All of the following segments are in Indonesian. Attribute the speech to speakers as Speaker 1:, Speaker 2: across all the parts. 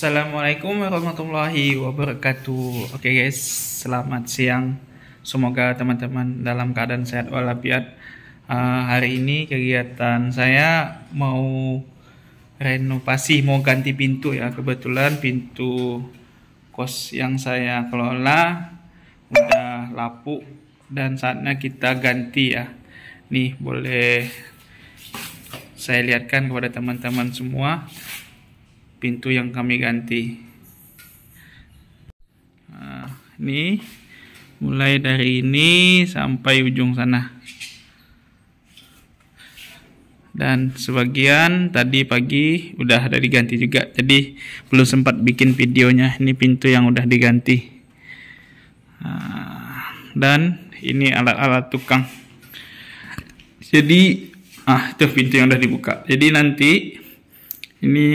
Speaker 1: Assalamualaikum warahmatullahi wabarakatuh. Oke okay guys, selamat siang. Semoga teman-teman dalam keadaan sehat walafiat. Uh, hari ini kegiatan saya mau renovasi, mau ganti pintu ya. Kebetulan pintu kos yang saya kelola udah lapuk dan saatnya kita ganti ya. Nih boleh saya lihatkan kepada teman-teman semua pintu yang kami ganti nah, ini mulai dari ini sampai ujung sana dan sebagian tadi pagi udah ada diganti juga jadi belum sempat bikin videonya ini pintu yang udah diganti ah, dan ini alat-alat tukang jadi ah itu pintu yang udah dibuka jadi nanti ini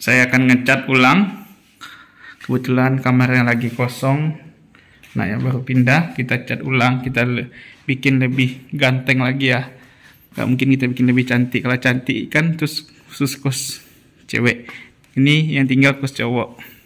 Speaker 1: saya akan ngecat ulang kebetulan kamar yang lagi kosong nah ya baru pindah kita cat ulang kita le bikin lebih ganteng lagi ya nggak mungkin kita bikin lebih cantik kalau cantik kan terus khusus kos cewek ini yang tinggal kos cowok